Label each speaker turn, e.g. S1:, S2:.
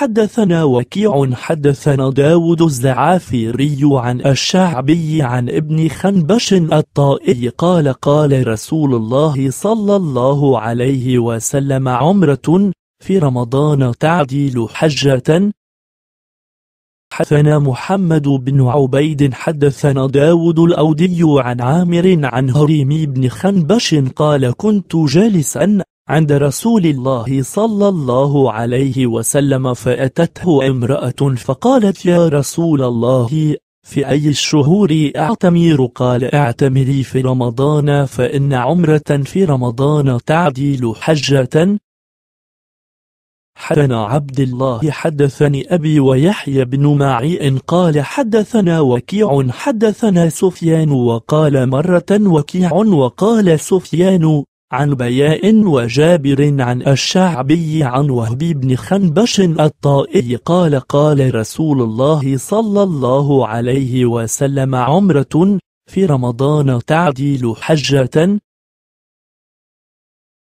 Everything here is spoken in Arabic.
S1: حدثنا وكيع حدثنا داود الزعافيري عن الشعبي عن ابن خنبش الطائي قال قال رسول الله صلى الله عليه وسلم عمرة في رمضان تعديل حجة حدثنا محمد بن عبيد حدثنا داود الأودي عن عامر عن هريم بن خنبش قال كنت جالسا عند رسول الله صلى الله عليه وسلم فأتته امرأة فقالت يا رسول الله في أي الشهور أعتمر قال أعتمري في رمضان فإن عمرة في رمضان تعديل حجة حدثنا عبد الله حدثني أبي ويحيى بن إن قال حدثنا وكيع حدثنا سفيان وقال مرة وكيع وقال سفيان عن بياء وجابر عن الشعبي عن وهب بن خنبش الطائي قال قال رسول الله صلى الله عليه وسلم عمرة في رمضان تعديل حجة